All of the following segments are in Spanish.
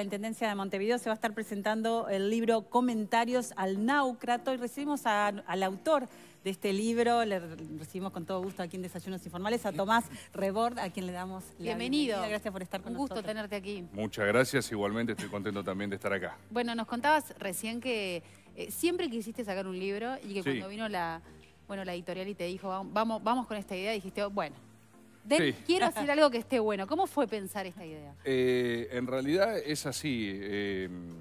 la Intendencia de Montevideo se va a estar presentando el libro Comentarios al Náucrato y recibimos al autor de este libro, le recibimos con todo gusto aquí en Desayunos Informales, a Tomás Rebord, a quien le damos la Bienvenido. Gracias por estar con Un gusto tenerte aquí. Muchas gracias, igualmente estoy contento también de estar acá. Bueno, nos contabas recién que eh, siempre quisiste sacar un libro y que cuando vino la, bueno, la editorial y te dijo, vamos, vamos con esta idea, dijiste, bueno, Quiero hacer algo que esté bueno. ¿Cómo fue pensar esta idea? Eh, en realidad es así. Em,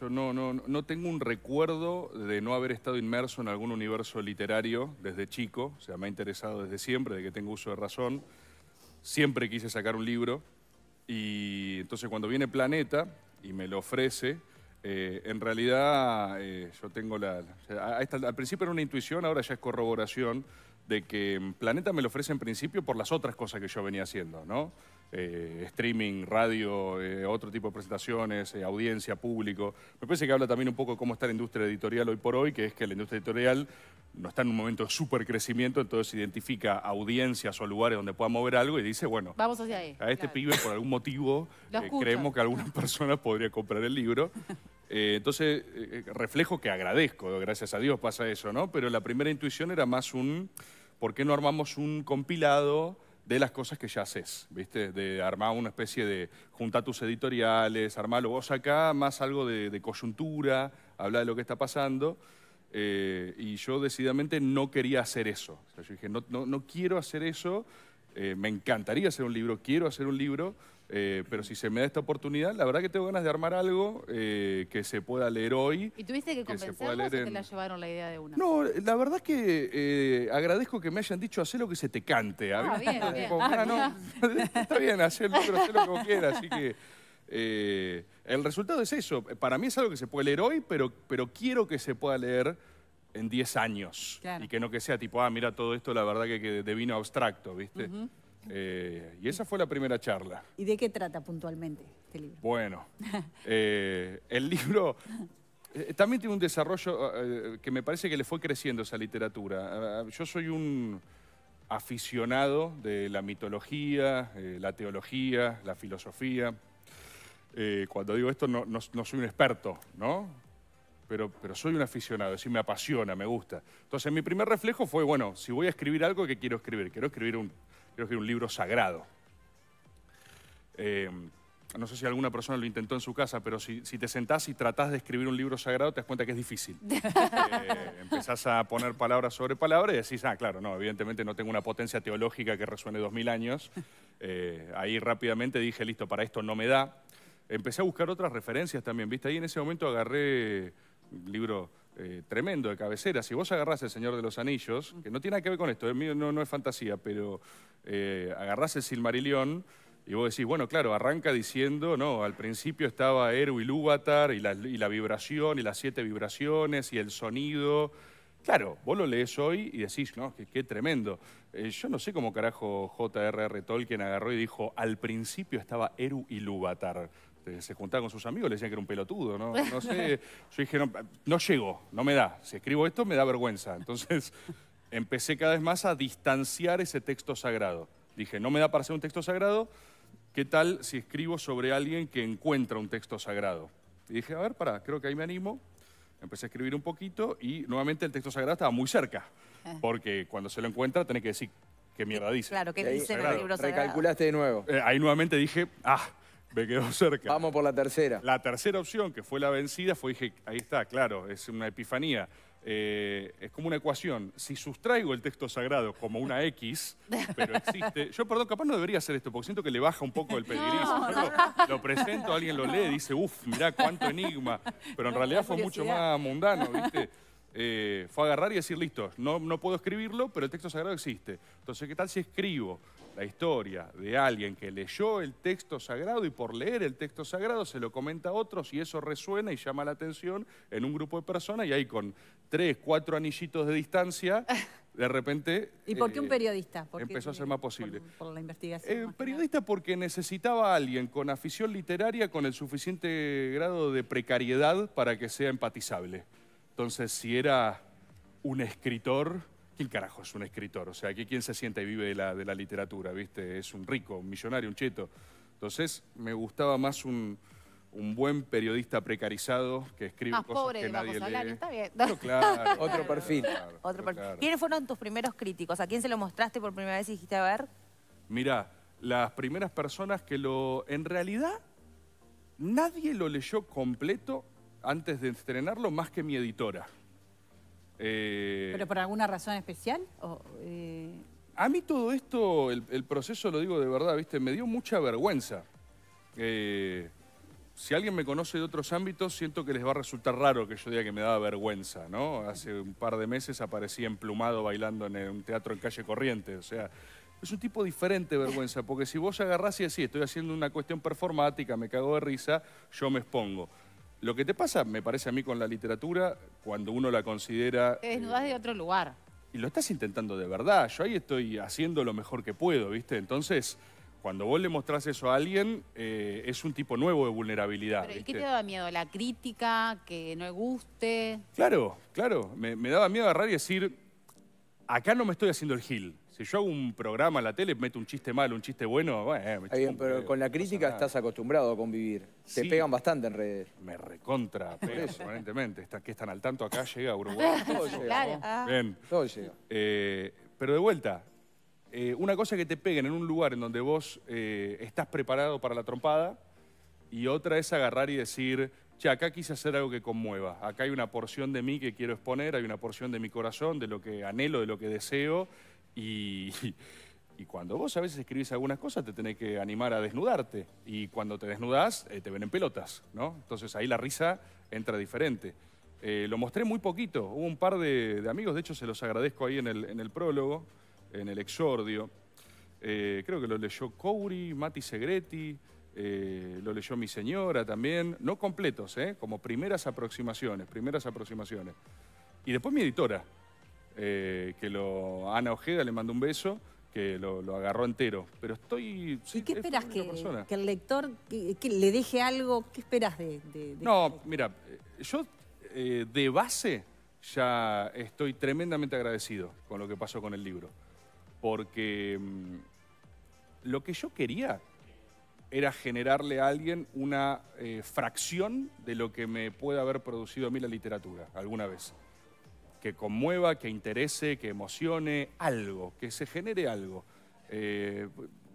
yo no, no, no tengo un recuerdo de no haber estado inmerso en algún universo literario desde chico. O sea, me ha interesado desde siempre, de que tengo uso de razón. Siempre quise sacar un libro. Y entonces cuando viene Planeta y me lo ofrece, eh, en realidad eh, yo tengo la... al principio era una intuición, ahora ya es corroboración de que Planeta me lo ofrece en principio por las otras cosas que yo venía haciendo, ¿no? Eh, streaming, radio, eh, otro tipo de presentaciones, eh, audiencia, público. Me parece que habla también un poco de cómo está la industria editorial hoy por hoy, que es que la industria editorial no está en un momento de súper crecimiento, entonces identifica audiencias o lugares donde pueda mover algo y dice, bueno, vamos hacia ahí. A este pibe, por algún motivo, creemos que alguna persona podría comprar el libro. entonces, reflejo que agradezco, gracias a Dios pasa eso, ¿no? Pero la primera intuición era más un... ¿por qué no armamos un compilado de las cosas que ya haces? ¿Viste? De armar una especie de junta tus editoriales, armarlo vos acá, más algo de, coyuntura, habla de lo que está pasando. Eh, y yo decididamente no quería hacer eso. yo dije, no, no, quiero hacer eso, eh, me encantaría hacer un libro, quiero hacer un libro, eh, pero si se me da esta oportunidad, la verdad que tengo ganas de armar algo eh, que se pueda leer hoy. ¿Y tuviste que, que te la llevaron la idea de una? No, la verdad que eh, agradezco que me hayan dicho, hacer lo que se te cante. Ah, bien, ah, bien. Como, ah, ah, está bien, pero quieras, así que... el resultado es eso. Para mí es algo que se puede leer hoy, pero, pero quiero que se pueda leer en 10 años. Y que no que sea tipo, ah, mira todo esto, la verdad que, que de vino abstracto, ¿viste? Eh, y esa fue la primera charla. ¿Y de qué trata puntualmente este libro? Bueno, eh, el libro eh, también tiene un desarrollo que me parece que le fue creciendo esa literatura. Ah, ah, yo soy un aficionado de la mitología, la teología, la filosofía. cuando digo esto no, soy un experto, ¿no? Pero, pero soy un aficionado, es decir, me apasiona, me gusta. Entonces mi primer reflejo fue, bueno, si voy a escribir algo, ¿qué quiero escribir? Quiero escribir un, creo que un libro sagrado. Eh, no sé si alguna persona lo intentó en su casa, pero si, te sentás y tratás de escribir un libro sagrado, te das cuenta que es difícil. Eh, empezás a poner palabras sobre palabras y decís, ah, claro, no, evidentemente no tengo una potencia teológica que resuene dos mil años. Eh, ahí rápidamente dije, listo, para esto no me da. Empecé a buscar otras referencias también, ¿viste? Ahí en ese momento agarré un libro eh, tremendo de cabecera. Si vos agarrás El Señor de los Anillos, que no tiene nada que ver con esto, no, no, es fantasía, pero eh, agarrás el Silmarillion y vos decís, bueno, claro, arranca diciendo, no, al principio estaba Eru y Lúvatar y la vibración y las siete vibraciones y el sonido Claro, vos lo lees hoy y decís, no, qué, tremendo. Eh, yo no sé cómo carajo J.R.R. Tolkien agarró y dijo, al principio estaba Eru y Lubatar. Eh, se juntaba con sus amigos, le decían que era un pelotudo, ¿no? No sé. Yo dije, no, no llego, no me da. Si escribo esto, me da vergüenza. Entonces empecé cada vez más a distanciar ese texto sagrado. Dije, no me da para ser un texto sagrado, ¿qué tal si escribo sobre alguien que encuentra un texto sagrado? Y dije, a ver, para, creo que ahí me animo, Empecé a escribir un poquito y nuevamente el texto sagrado estaba muy cerca, ah. porque cuando se lo encuentra tenés que decir qué mierda dice. Claro, ¿qué dice el libro sagrado? Recalculaste de nuevo. Eh, ahí nuevamente dije, ah, me quedó cerca. Vamos por la tercera. La tercera opción, que fue la vencida, fue, dije, ahí está, claro, es una epifanía. Eh, es como una ecuación. Si sustraigo el texto sagrado como una X, pero existe... Yo, perdón, capaz no debería hacer esto, porque siento que le baja un poco el pedigrí. Lo presento, alguien lo lee, dice, uff, mirá cuánto enigma. Pero en realidad fue mucho más mundano, ¿viste? Eh, fue agarrar y decir, listo, no, puedo escribirlo, pero el texto sagrado existe. Entonces, ¿qué tal si escribo la historia de alguien que leyó el texto sagrado y por leer el texto sagrado se lo comenta a otros y eso resuena y llama la atención en un grupo de personas y ahí con tres, cuatro anillitos de distancia de repente... ¿Y por qué un eh, periodista? empezó a ser más posible. Por, la investigación. Eh, periodista porque necesitaba a alguien con afición literaria, con el suficiente grado de precariedad para que sea empatizable. Entonces, si era un escritor, ¿quién carajo es un escritor? O sea, ¿quién quien se sienta y vive de la, de la literatura, ¿viste? Es un rico, un millonario, un cheto. Entonces, me gustaba más un, buen periodista precarizado que escribe más cosas pobre que nadie Bajo lee. está bien. claro, otro perfil. otro perfil. ¿Quiénes fueron tus primeros críticos? ¿A quién se lo mostraste por primera vez y dijiste a ver? Mirá, las primeras personas que lo... En realidad, nadie lo leyó completo antes de estrenarlo más que mi editora. Eh, ¿Pero por alguna razón especial? Eh, a mí todo esto, el, proceso, lo digo de verdad, ¿viste? me dio mucha vergüenza. Eh, si alguien me conoce de otros ámbitos, siento que les va a resultar raro que yo diga que me daba vergüenza, ¿no? Hace un par de meses aparecí emplumado bailando en un teatro en calle corriente, o sea... Es un tipo diferente de vergüenza, porque si vos agarrás y decís, estoy haciendo una cuestión performática, me cago de risa, yo me expongo. Lo que te pasa, me parece a mí, con la literatura, cuando uno la considera... Te desnudas eh, de otro lugar. Y lo estás intentando de verdad. Yo ahí estoy haciendo lo mejor que puedo, ¿viste? Entonces, cuando vos le mostrás eso a alguien, eh, es un tipo nuevo de vulnerabilidad. ¿y qué te daba miedo? ¿La crítica? ¿Que no le guste? Claro, claro. me daba miedo agarrar y decir, acá no me estoy haciendo el gil. Si yo hago un programa en la tele, meto un chiste malo, un chiste bueno, bueno bien, pero con la crítica estás acostumbrado a convivir. Te pegan bastante en redes. Me recontra aparentemente, que están al tanto acá, llega a Uruguay. Todo llega. Ah. Todo llega. Eh, pero de vuelta, eh, una cosa es que te peguen en un lugar en donde vos eh, estás preparado para la trompada y otra es agarrar y decir, che, acá quise hacer algo que conmueva, acá hay una porción de mí que quiero exponer, hay una porción de mi corazón, de lo que anhelo, de lo que deseo, y, cuando vos a veces escribís algunas cosas te tenés que animar a desnudarte, y cuando te desnudás eh, te ven en pelotas, ¿no? Entonces ahí la risa entra diferente. Eh, lo mostré muy poquito, hubo un par de, amigos, de hecho se los agradezco ahí en el, prólogo, en el exordio, eh, creo que lo leyó Couri, Mati Segretti, eh, lo leyó mi señora también, no completos, ¿eh? como primeras aproximaciones, primeras aproximaciones. Y después mi editora, eh, que lo, Ana Ojeda le mandó un beso, que lo, agarró entero. Pero estoy... ¿Y qué esperas que, el lector que, le deje algo? ¿Qué esperas de, No, mira, yo de base ya estoy tremendamente agradecido con lo que pasó con el libro. Porque mm, lo que yo quería era generarle a alguien una eh, fracción de lo que me puede haber producido a mí la literatura alguna vez. Que conmueva, que interese, que emocione, algo, que se genere algo. Eh,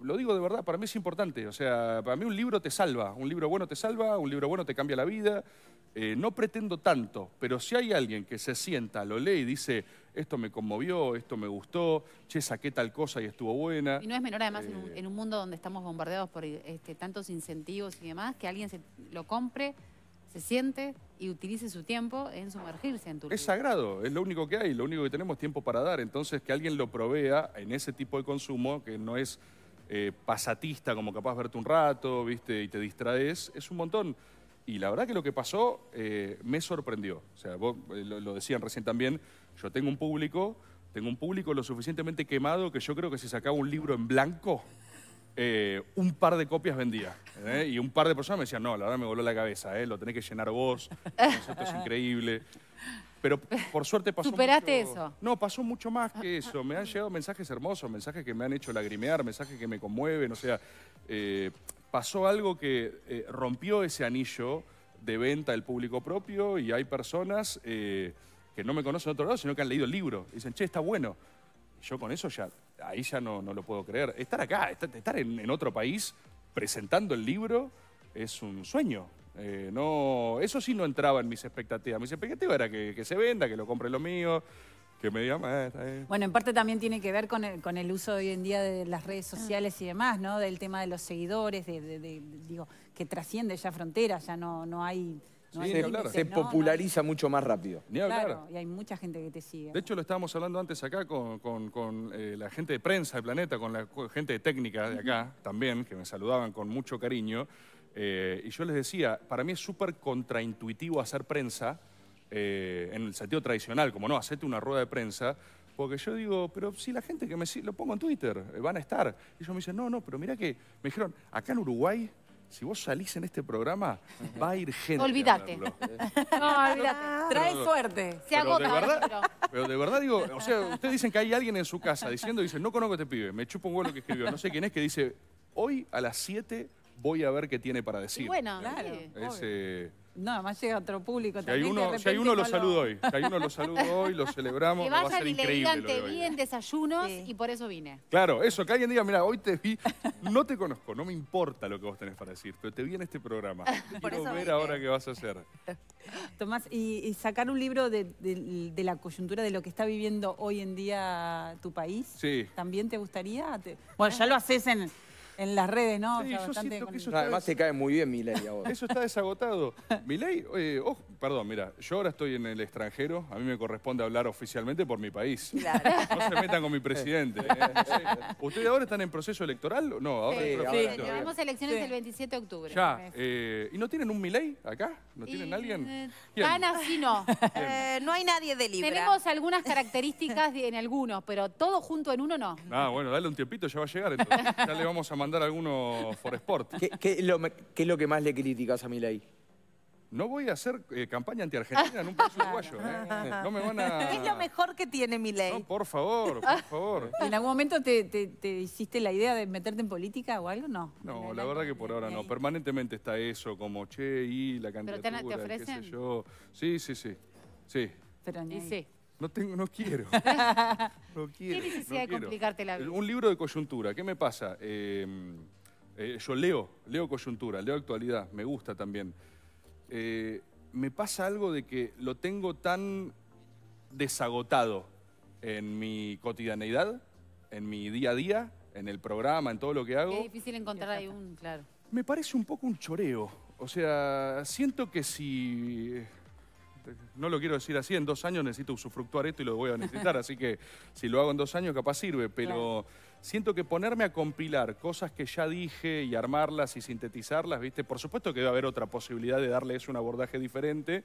lo digo de verdad, para mí es importante. O sea, para mí un libro te salva, un libro bueno te salva, un libro bueno te cambia la vida. Eh, no pretendo tanto, pero si hay alguien que se sienta, lo lee y dice, esto me conmovió, esto me gustó, che, saqué tal cosa y estuvo buena. Y no es menor además en, un, eh, mundo donde estamos bombardeados por este, tantos incentivos y demás, que alguien lo compre, se siente y utilice su tiempo en sumergirse en tu Es sagrado, es lo único que hay, lo único que tenemos tiempo para dar. Entonces, que alguien lo provea en ese tipo de consumo, que no es eh, pasatista, como capaz verte un rato, ¿viste? Y te distraes, es un montón. Y la verdad que lo que pasó eh, me sorprendió. O sea, vos eh, lo, lo, decían recién también, yo tengo un público, tengo un público lo suficientemente quemado que yo creo que si sacaba un libro en blanco, eh, un par de copias vendía. ¿eh? Y un par de personas me decían, no, la verdad me voló la cabeza, ¿eh? lo tenés que llenar vos, esto es increíble. Pero por suerte pasó ¿Superaste eso? No, pasó mucho más que eso. Me han llegado mensajes hermosos, mensajes que me han hecho lagrimear, mensajes que me conmueven. O sea, pasó algo que rompió ese anillo de venta del público propio y hay personas que no me conocen de otro lado, sino que han leído el libro. Dicen, che, está bueno. Yo con eso ya ahí ya no, no lo puedo creer. Estar acá, estar en, otro país presentando el libro es un sueño. Eh, no, eso sí no entraba en mis expectativas. Mis expectativas era que, se venda, que lo compre lo mío, que me diga más. Ah, bueno, en parte también tiene que ver con el, uso hoy en día de las redes ah. sociales y demás, ¿no? Del tema de los seguidores, digo, que trasciende ya fronteras, ya no, no hay se, populariza mucho más rápido. Claro, y hay mucha gente que te sigue. De hecho, lo estábamos hablando antes acá con, eh, la gente de prensa de Planeta, con la gente de técnica de acá también, que me saludaban con mucho cariño. Eh, y yo les decía, para mí es súper contraintuitivo hacer prensa, eh, en el sentido tradicional, como no, hacerte una rueda de prensa, porque yo digo, pero si la gente que me sigue, lo pongo en Twitter, van a estar. Y ellos me dicen, no, no, pero mira que, me dijeron, acá en Uruguay si vos salís en este programa, va a ir gente. Olvídate. No, olvídate. Trae suerte. Se pero De verdad, pero de verdad digo, o sea, ustedes dicen que hay alguien en su casa diciendo, dice, no conozco a este pibe, me chupo un huevo lo que escribió, no sé quién es, que dice, hoy a las 7 voy a ver qué tiene para decir. bueno, claro. Ese... No, más llega otro público si también. Hay uno, si hay uno, lo saludo hoy. Si hay uno lo saludo hoy, lo celebramos. Que a ser y increíble le digan, te vi ¿eh? en desayunos y por eso vine. Claro, eso, que alguien diga, mira, hoy te vi, no te conozco, no me importa lo que vos tenés para decir, pero te vi en este programa. Quiero ver ahora qué vas a hacer. Tomás, y, sacar un libro de, la coyuntura de lo que está viviendo hoy en día tu país, sí. ¿también te gustaría? Bueno, ya lo haces en en las redes, ¿no? además te cae muy bien Milei ahora. Eso está desagotado. mi ley eh, perdón, mira, yo ahora estoy en el extranjero, a mí me corresponde hablar oficialmente por mi país. No se metan con mi presidente. Eh, ¿Ustedes ahora están en proceso electoral? No, ahora Tenemos elecciones el 27 de octubre. Ya, eh, ¿y no tienen un mi ley acá? ¿No tienen alguien? Tan así no. no hay nadie de Libra Tenemos algunas características en algunos, pero todo junto en uno no. Ah, bueno, dale un tiempito, ya va a llegar Ya le vamos a mandar alguno for Sport. ¿Qué, es lo que más le criticas a mi ley? No voy a hacer eh, campaña anti-argentina en un país uruguayo. ¿eh? No me van a... Es lo mejor que tiene mi ley. No, por favor, por ah. favor. ¿En algún momento te, hiciste la idea de meterte en política o algo? No. No, la, verdad que por ahora no. Permanentemente está eso, como che, y la candidatura, ¿Pero te, ofrecen? qué sé yo. Sí, sí, sí. Sí. Pero ni sí. No tengo, no quiero. No quiero. ¿Qué complicarte la vida? Un libro de coyuntura, ¿qué me pasa? Em, eh, yo leo, leo coyuntura, leo actualidad, me gusta también. Eh, me pasa algo de que lo tengo tan desagotado en mi cotidianeidad, en mi día a día, en el programa, en todo lo que hago. Es difícil encontrar ahí un, claro. Me parece un poco un choreo. O sea, siento que si no lo quiero decir así, en dos años necesito usufructuar esto y lo voy a necesitar, así que si lo hago en dos años capaz sirve, pero siento que ponerme a compilar cosas que ya dije y armarlas y sintetizarlas, ¿viste? Por supuesto que a haber otra posibilidad de darle eso un abordaje diferente,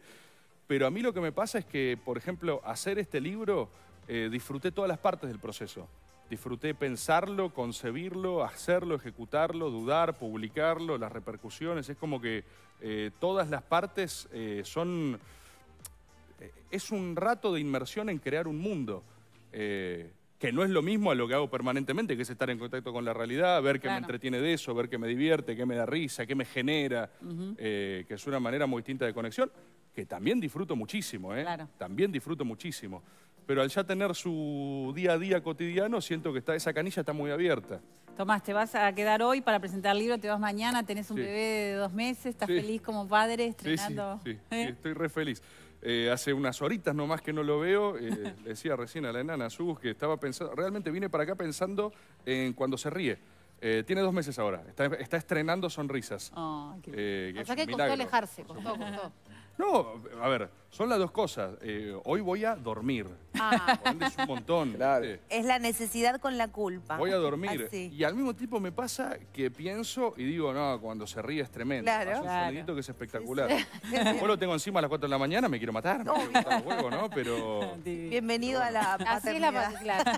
pero a mí lo que me pasa es que, por ejemplo, hacer este libro, eh, disfruté todas las partes del proceso. Disfruté pensarlo, concebirlo, hacerlo, ejecutarlo, dudar, publicarlo, las repercusiones. Es como que eh, todas las partes eh, son es un rato de inmersión en crear un mundo. Eh, que no es lo mismo a lo que hago permanentemente, que es estar en contacto con la realidad, ver qué me entretiene de eso, ver qué me divierte, qué me da risa, qué me genera, eh, que es una manera muy distinta de conexión, que también disfruto muchísimo, ¿eh? También disfruto muchísimo. Pero al ya tener su día a día cotidiano, siento que está, esa canilla está muy abierta. Tomás, te vas a quedar hoy para presentar el libro, te vas mañana, tenés un bebé de dos meses, estás feliz como padre estrenando. Sí, estoy re feliz. Eh, hace unas horitas nomás que no lo veo. Eh, decía recién a la enana Sus que estaba pensando, realmente vine para acá pensando en cuando se ríe. Eh, tiene dos meses ahora, está, estrenando sonrisas. o sea que costó alejarse, costó, costó. No, a ver, son las dos cosas. Eh, hoy voy a dormir. Ah. es un montón. Es la necesidad con la culpa. Voy a dormir. Ah, y al mismo tiempo me pasa que pienso y digo, no, cuando se ríe es tremendo. Claro. Es un sonidito que es espectacular. Sí, lo tengo encima a las 4 de la mañana, me quiero matar. Me quiero ¿no? Pero... Bienvenido a la Así es la claro,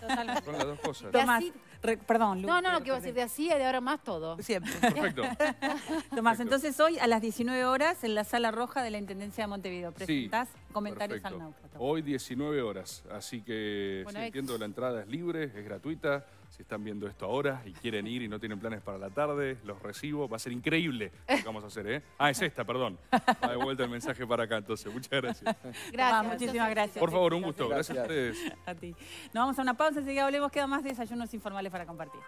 Son las dos cosas. Tomás, perdón, Lu, No, no, que iba a decir de así y de ahora más todo. Siempre. Perfecto. Tomás, entonces hoy a las 19 horas en la Sala Roja de la Intendencia de Montevideo presentás comentarios al náufrago. Hoy 19 horas, así que entiendo la entrada es libre, es gratuita. Si están viendo esto ahora y quieren ir y no tienen planes para la tarde, los recibo. Va a ser increíble lo que vamos a hacer, ¿eh? Ah, es esta, perdón. Va de vuelta el mensaje para acá, entonces. Muchas gracias. Gracias. muchísimas gracias. Por favor, un gusto. Gracias, a ustedes. A ti. Nos vamos a una pausa, enseguida hablemos. Queda más desayunos informales para compartir.